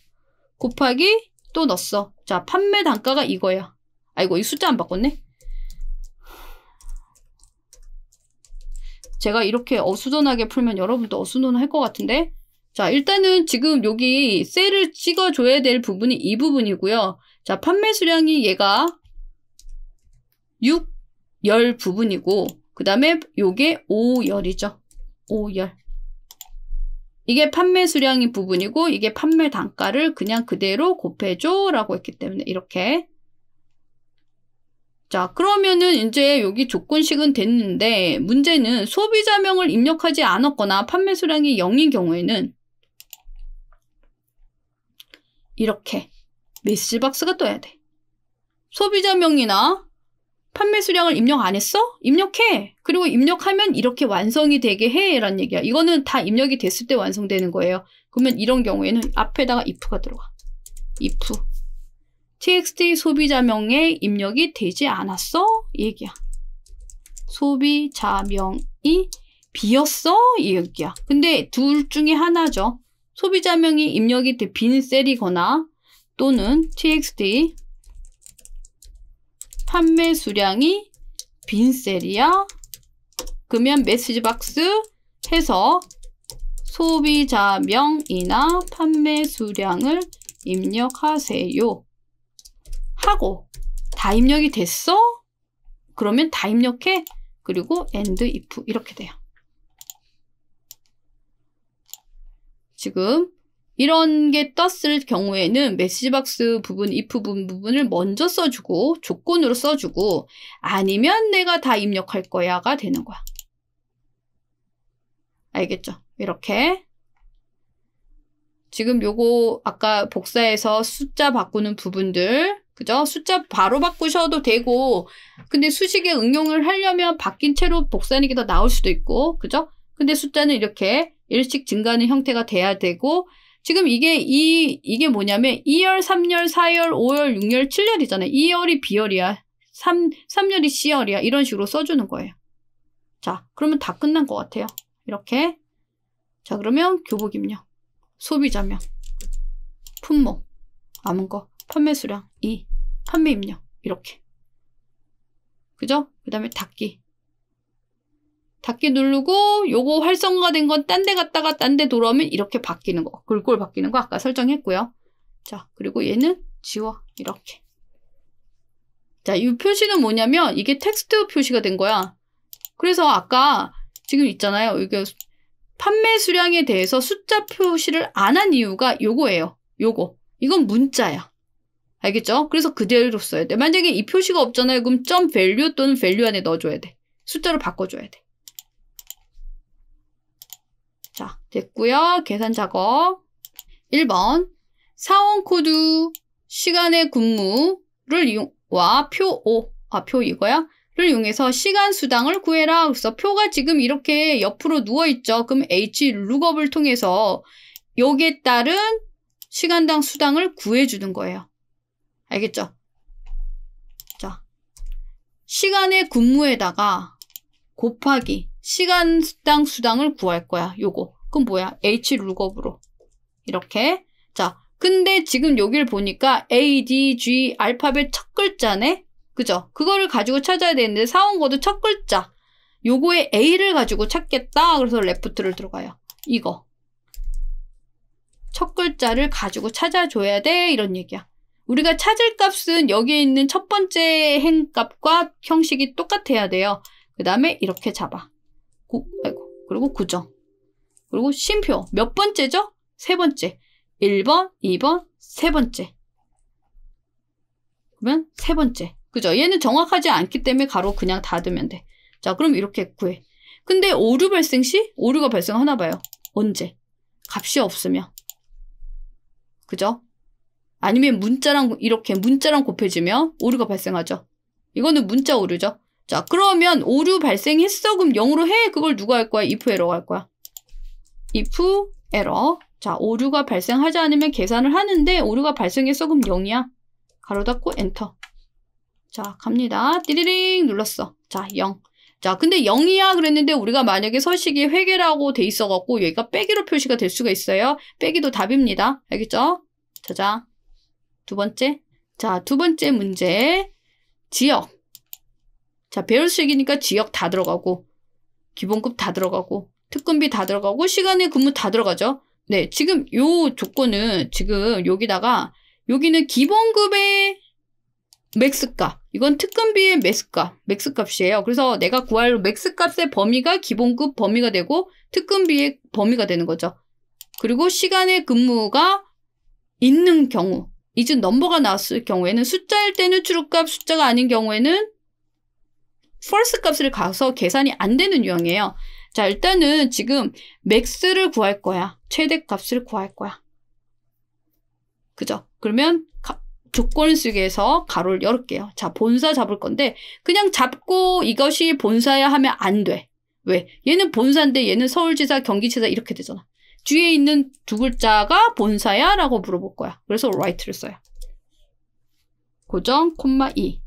곱하기 또 넣었어. 자, 판매 단가가 이거야. 아이고, 이 숫자 안 바꿨네? 제가 이렇게 어수선하게 풀면 여러분도 어수선할 것 같은데 자 일단은 지금 여기 셀을 찍어줘야 될 부분이 이 부분이고요. 자 판매 수량이 얘가 6열 부분이고 그 다음에 요게 5열이죠. 5열 이게 판매 수량이 부분이고 이게 판매 단가를 그냥 그대로 곱해줘 라고 했기 때문에 이렇게 자 그러면은 이제 여기 조건식은 됐는데 문제는 소비자명을 입력하지 않았거나 판매 수량이 0인 경우에는 이렇게 메시지 박스가 떠야 돼. 소비자명이나 판매 수량을 입력 안 했어? 입력해. 그리고 입력하면 이렇게 완성이 되게 해라는 얘기야. 이거는 다 입력이 됐을 때 완성되는 거예요. 그러면 이런 경우에는 앞에다가 if가 들어가. if txt 소비자명에 입력이 되지 않았어? 얘기야. 소비자명이 비었어? 얘기야. 근데 둘 중에 하나죠. 소비자명이 입력이 돼빈 셀이거나 또는 txt 판매 수량이 빈셀이야? 그러면 메시지 박스 해서 소비자명이나 판매 수량을 입력하세요. 하고 다 입력이 됐어? 그러면 다 입력해. 그리고 end if 이렇게 돼요. 지금 이런 게 떴을 경우에는 메시지박스 부분, 이 부분 부분을 먼저 써주고 조건으로 써주고 아니면 내가 다 입력할 거야가 되는 거야. 알겠죠? 이렇게 지금 요거 아까 복사해서 숫자 바꾸는 부분들 그죠? 숫자 바로 바꾸셔도 되고 근데 수식에 응용을 하려면 바뀐 채로 복사하는 게 더 나올 수도 있고 그죠? 근데 숫자는 이렇게 일식 증가하는 형태가 돼야 되고 지금 이게 이 이게 뭐냐면 2열, 3열, 4열, 5열, 6열, 7열이잖아요. 2열이 비열이야 3, 3열이 C열이야. 이런 식으로 써주는 거예요. 자, 그러면 다 끝난 것 같아요. 이렇게. 자, 그러면 교복입력, 소비자명, 품목, 아무 거, 판매 수량, 2. 판매 입력. 이렇게. 그죠? 그 다음에 닫기. 닫기 누르고 요거 활성화된 건 딴 데 갔다가 딴 데 돌아오면 이렇게 바뀌는 거. 글꼴 바뀌는 거 아까 설정했고요. 자, 그리고 얘는 지워. 이렇게. 자, 이 표시는 뭐냐면 이게 텍스트 표시가 된 거야. 그래서 아까 지금 있잖아요. 이게 판매 수량에 대해서 숫자 표시를 안 한 이유가 요거예요. 요거. 이건 문자야. 알겠죠? 그래서 그대로 써야 돼. 만약에 이 표시가 없잖아요. 그럼 점 value 또는 value 안에 넣어줘야 돼. 숫자로 바꿔줘야 돼. 됐고요. 계산 작업. 1번 사원 코드 시간의 근무를 이용와 표 5, 아, 표 이거야? 를 이용해서 시간 수당을 구해라. 그래서 표가 지금 이렇게 옆으로 누워 있죠. 그럼 H l o o k u p 을 통해서 여기에 따른 시간당 수당을 구해 주는 거예요. 알겠죠? 자. 시간의 근무에다가 곱하기 시간당 수당을 구할 거야. 요거. 그럼 뭐야? H 룩업으로. 이렇게. 자, 근데 지금 여기를 보니까 A, D, G 알파벳 첫 글자네? 그죠? 그거를 가지고 찾아야 되는데 사온 것도 첫 글자. 요거에 A를 가지고 찾겠다. 그래서 레프트를 들어가요. 이거. 첫 글자를 가지고 찾아줘야 돼. 이런 얘기야. 우리가 찾을 값은 여기에 있는 첫 번째 행값과 형식이 똑같아야 돼요. 그 다음에 이렇게 잡아. 고, 아이고, 그리고 구정. 그리고 쉼표 몇 번째죠? 세 번째. 1번, 2번, 세 번째. 그러면 세 번째. 그죠? 얘는 정확하지 않기 때문에 가로 그냥 닫으면 돼. 자, 그럼 이렇게 구해. 근데 오류 발생 시 오류가 발생하나 봐요. 언제? 값이 없으면. 그죠? 아니면 문자랑 이렇게 문자랑 곱해지면 오류가 발생하죠. 이거는 문자 오류죠. 자, 그러면 오류 발생했어? 그럼 0으로 해? 그걸 누가 할 거야? if 에러갈 거야. if e r 에러 자 오류가 발생하지 않으면 계산을 하는데 오류가 발생했어 그럼 0이야 가로 닫고 엔터 자 갑니다 띠리링 눌렀어 자 0. 자 근데 0이야 그랬는데 우리가 만약에 서식이 회계라고 돼 있어 갖고 여기가 빼기로 표시가 될 수가 있어요 빼기도 답입니다 알겠죠 자자 두 번째 자두 번째 문제 지역 자 배열식이니까 지역 다 들어가고 기본급 다 들어가고 특근비 다 들어가고 시간에 근무 다 들어가죠. 네, 지금 요 조건은 지금 여기다가 여기는 기본급의 맥스값. 이건 특근비의 맥스값, 맥스값이에요. 그래서 내가 구할 맥스값의 범위가 기본급 범위가 되고 특근비의 범위가 되는 거죠. 그리고 시간의 근무가 있는 경우, 이즈 넘버가 나왔을 경우에는 숫자일 때는 추룩값, 숫자가 아닌 경우에는 false 값을 가서 계산이 안 되는 유형이에요. 자, 일단은 지금 맥스를 구할 거야. 최대값을 구할 거야. 그죠? 그러면 조건 쓰기에서 가로를 열을게요. 자, 본사 잡을 건데 그냥 잡고 이것이 본사야 하면 안 돼. 왜? 얘는 본사인데 얘는 서울지사, 경기지사 이렇게 되잖아. 뒤에 있는 두 글자가 본사야? 라고 물어볼 거야. 그래서 right를 써요. 고정, 콤마 2.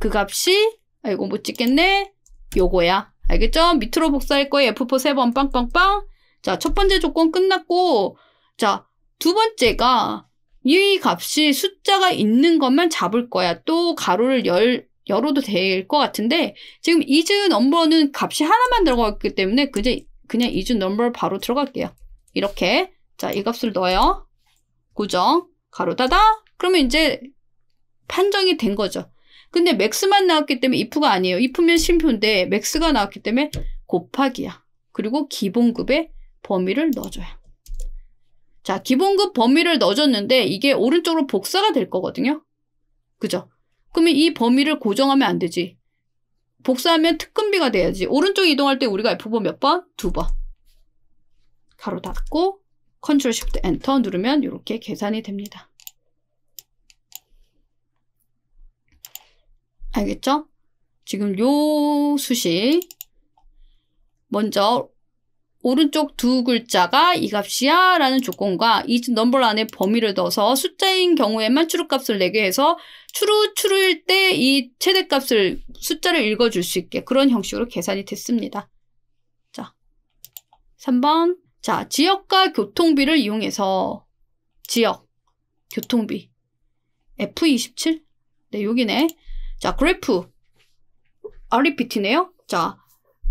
그 값이 아이고 못 찍겠네. 요거야. 알겠죠? 밑으로 복사할 거예요. F4 세 번 빵빵빵. 자, 첫 번째 조건 끝났고, 자, 두 번째가 이 값이 숫자가 있는 것만 잡을 거야. 또 가로를 열, 열어도 될 것 같은데, 지금 이즈 넘버는 값이 하나만 들어갔기 때문에, 그냥, 그냥 이즈 넘버 바로 들어갈게요. 이렇게. 자, 이 값을 넣어요. 고정. 가로 닫아. 그러면 이제 판정이 된 거죠. 근데 맥스만 나왔기 때문에 if가 아니에요. if면 심표인데 맥스가 나왔기 때문에 곱하기야. 그리고 기본급의 범위를 넣어줘야. 자, 기본급 범위를 넣어줬는데 이게 오른쪽으로 복사가 될 거거든요. 그죠? 그러면 이 범위를 고정하면 안 되지. 복사하면 특근비가 돼야지. 오른쪽 이동할 때 우리가 F4 몇 번? 두 번. 가로 닫고 Ctrl Shift Enter 누르면 이렇게 계산이 됩니다. 알겠죠? 지금 요 수식 먼저 오른쪽 두 글자가 이 값이야 라는 조건과 이 넘버 안에 범위를 넣어서 숫자인 경우에만 추루값을 내게 해서 추루 추루일 때 이 최대값을 숫자를 읽어줄 수 있게 그런 형식으로 계산이 됐습니다. 자, 3번 자 지역과 교통비를 이용해서 지역 교통비 F27 네 여기네 자, 그래프. r 리피티네요 자,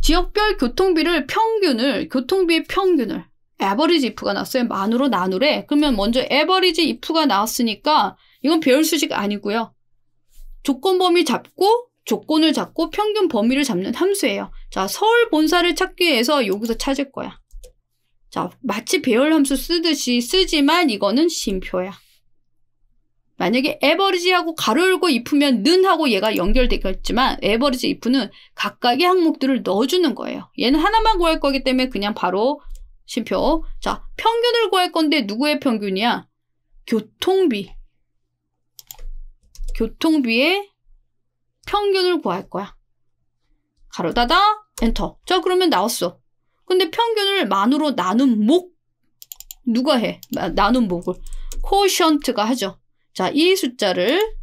지역별 교통비를 평균을, 교통비의 평균을, 에버리지 이프가 나왔어요. 만으로 나누래. 그러면 먼저 에버리지 이프가 나왔으니까 이건 배열 수식 아니고요. 조건 범위 잡고 조건을 잡고 평균 범위를 잡는 함수예요. 자, 서울 본사를 찾기 위해서 여기서 찾을 거야. 자, 마치 배열 함수 쓰듯이 쓰지만 이거는 심표야. 만약에 에버리지하고 가로 열고 이프면 는하고 얘가 연결되겠지만 에버리지 이프는 각각의 항목들을 넣어주는 거예요. 얘는 하나만 구할 거기 때문에 그냥 바로 쉼표 자, 평균을 구할 건데 누구의 평균이야? 교통비. 교통비의 평균을 구할 거야. 가로 닫아 엔터. 자, 그러면 나왔어. 근데 평균을 만으로 나눈 목 누가 해? 나눈 목을 코션트가 하죠. 자, 이 숫자를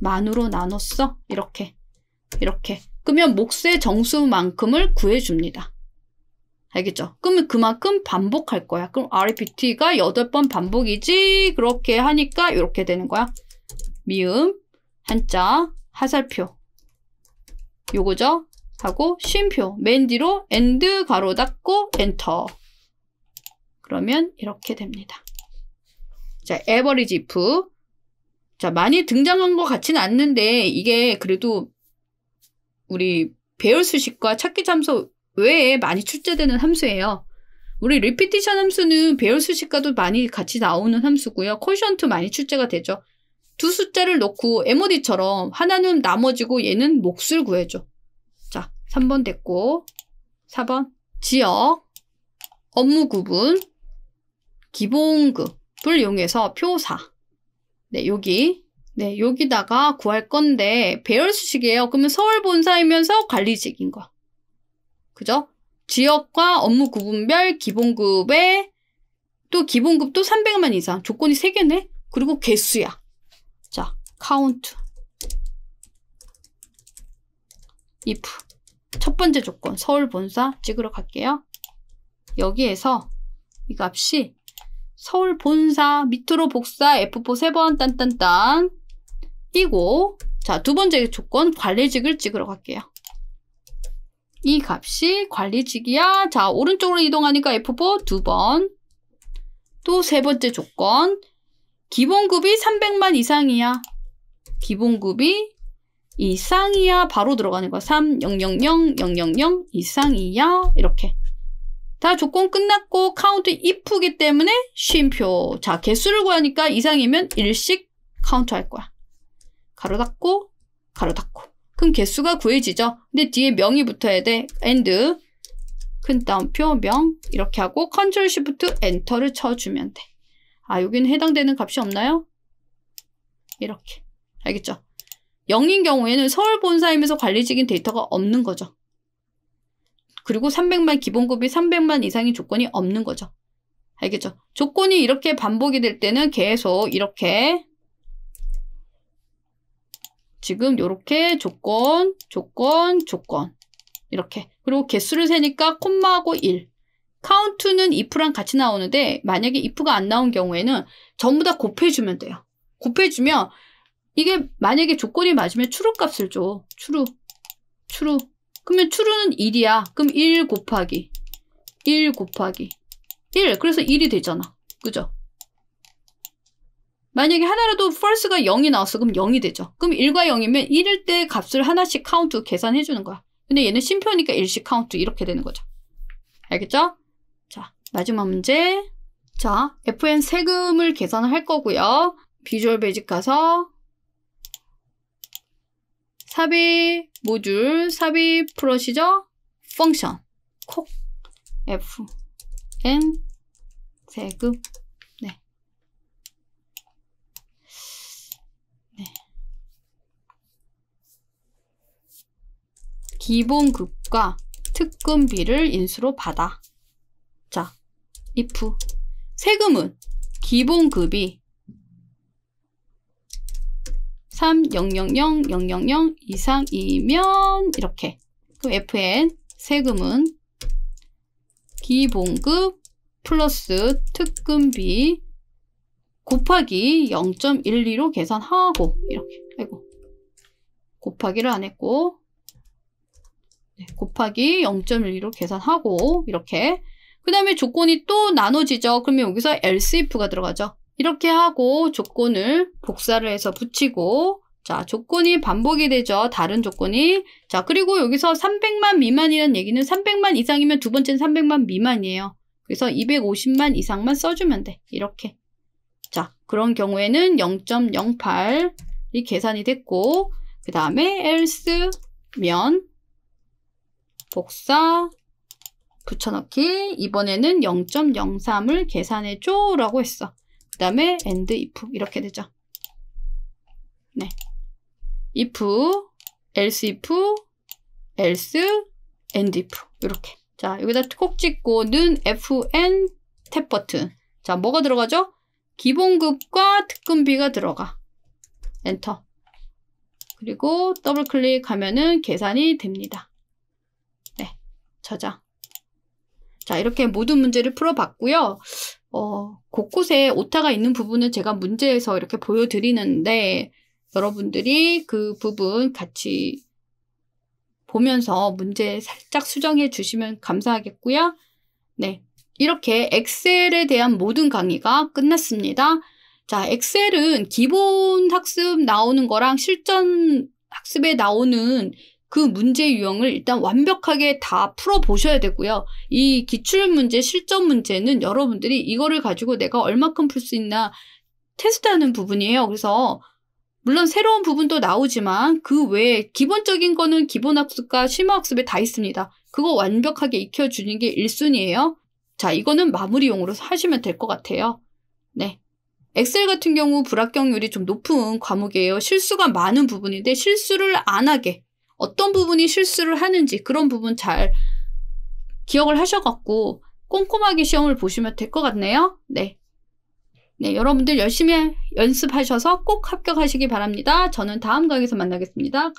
만으로 나눴어. 이렇게. 이렇게. 그러면 몫의 정수만큼을 구해줍니다. 알겠죠? 그러면 그만큼 반복할 거야. 그럼 RPT가 8번 반복이지? 그렇게 하니까 이렇게 되는 거야. 미음, 한자, 하살표. 요거죠? 하고 쉼표. 맨 뒤로 엔드 가로 닫고 엔터. 그러면 이렇게 됩니다. 자, 에버리지 프. 자, 많이 등장한 것 같진 않는데 이게 그래도 우리 배열 수식과 찾기 참수 외에 많이 출제되는 함수예요. 우리 리피티션 함수는 배열 수식과도 많이 같이 나오는 함수고요. 코션트 많이 출제가 되죠. 두 숫자를 놓고 MOD처럼 하나는 나머지고 얘는 몫을 구해줘. 자, 3번 됐고 4번 지역 업무 구분 기본급 앱 이용해서 표사. 네, 여기. 네, 여기다가 구할 건데, 배열 수식이에요. 그러면 서울 본사이면서 관리직인 거야. 그죠? 지역과 업무 구분별 기본급에 또 기본급도 300만 이상. 조건이 3개네? 그리고 개수야. 자, 카운트. if. 첫 번째 조건, 서울 본사 찍으러 갈게요. 여기에서 이 값이 서울 본사 밑으로 복사 F4 세 번 딴딴딴 이고 자두 번째 조건 관리직을 찍으러 갈게요. 이 값이 관리직이야. 자 오른쪽으로 이동하니까 F4 두번또 세 번째 조건 기본급이 300만 이상이야. 기본급이 이상이야 바로 들어가는 거야. 3, 0, 0, 0, 0, 0, 0 이상이야 이렇게 다 조건 끝났고 카운트 if기 때문에 쉼표. 자, 개수를 구하니까 이상이면 일식 카운트 할 거야. 가로 닫고 가로 닫고. 그럼 개수가 구해지죠. 근데 뒤에 명이 붙어야 돼. and 큰 따옴표 명 이렇게 하고 컨트롤 시프트 엔터를 쳐주면 돼. 아, 여기는 해당되는 값이 없나요? 이렇게. 알겠죠? 0인 경우에는 서울 본사임에서 관리직인 데이터가 없는 거죠. 그리고 300만 기본급이 300만 이상인 조건이 없는 거죠. 알겠죠? 조건이 이렇게 반복이 될 때는 계속 이렇게 지금 이렇게 조건, 조건, 조건 이렇게 그리고 개수를 세니까 콤마하고 1 카운트는 if랑 같이 나오는데 만약에 if가 안 나온 경우에는 전부 다 곱해주면 돼요. 곱해주면 이게 만약에 조건이 맞으면 추루 값을 줘. 추루, 추루 그러면 추루는 1이야. 그럼 1 곱하기 1 곱하기 1. 그래서 1이 되잖아. 그죠? 만약에 하나라도 false가 0이 나왔어. 그럼 0이 되죠. 그럼 1과 0이면 1일 때 값을 하나씩 카운트 계산해 주는 거야. 근데 얘는 심표니까 1씩 카운트 이렇게 되는 거죠. 알겠죠? 자, 마지막 문제. 자, FN 세금을 계산을 할 거고요. 비주얼 베이직 가서 삽입 모듈, 삽입 프로시저, 펑션, 콕, F, N, 세금, 네. 네. 기본급과 특금비를 인수로 받아. 자, if. 세금은 기본급이 300000 0 이상이면 이렇게 그럼 FN 세금은 기본급 플러스 특금비 곱하기 0.12로 계산하고 이렇게 아이고 곱하기를 안 했고 네, 곱하기 0.12로 계산하고 이렇게 그 다음에 조건이 또 나눠지죠. 그러면 여기서 l i f 가 들어가죠. 이렇게 하고 조건을 복사를 해서 붙이고 자, 조건이 반복이 되죠. 다른 조건이. 자, 그리고 여기서 300만 미만이라는 얘기는 300만 이상이면 두 번째는 300만 미만이에요. 그래서 250만 이상만 써주면 돼. 이렇게. 자, 그런 경우에는 0.08이 계산이 됐고 그 다음에 else 면 복사 붙여넣기 이번에는 0.03을 계산해줘 라고 했어. 그 다음에 and if 이렇게 되죠. 네. if, else if, else, and if 이렇게. 자 여기다 콕 찍고 는 fn 탭 버튼. 자 뭐가 들어가죠? 기본급과 특근비가 들어가. 엔터. 그리고 더블 클릭하면은 계산이 됩니다. 네. 저장. 자, 이렇게 모든 문제를 풀어봤고요. 어, 곳곳에 오타가 있는 부분을 제가 문제에서 이렇게 보여드리는데 여러분들이 그 부분 같이 보면서 문제 살짝 수정해 주시면 감사하겠고요. 네. 이렇게 엑셀에 대한 모든 강의가 끝났습니다. 자, 엑셀은 기본 학습 나오는 거랑 실전 학습에 나오는 그 문제 유형을 일단 완벽하게 다 풀어보셔야 되고요. 이 기출문제, 실전 문제는 여러분들이 이거를 가지고 내가 얼마큼 풀 수 있나 테스트하는 부분이에요. 그래서 물론 새로운 부분도 나오지만 그 외에 기본적인 거는 기본학습과 심화학습에 다 있습니다. 그거 완벽하게 익혀주는 게 1순위예요. 자, 이거는 마무리용으로 하시면 될 것 같아요. 네. 엑셀 같은 경우 불합격률이 좀 높은 과목이에요. 실수가 많은 부분인데 실수를 안 하게 어떤 부분이 실수를 하는지 그런 부분 잘 기억을 하셔갖고 꼼꼼하게 시험을 보시면 될 것 같네요. 네. 네, 여러분들 열심히 연습하셔서 꼭 합격하시기 바랍니다. 저는 다음 강의에서 만나겠습니다.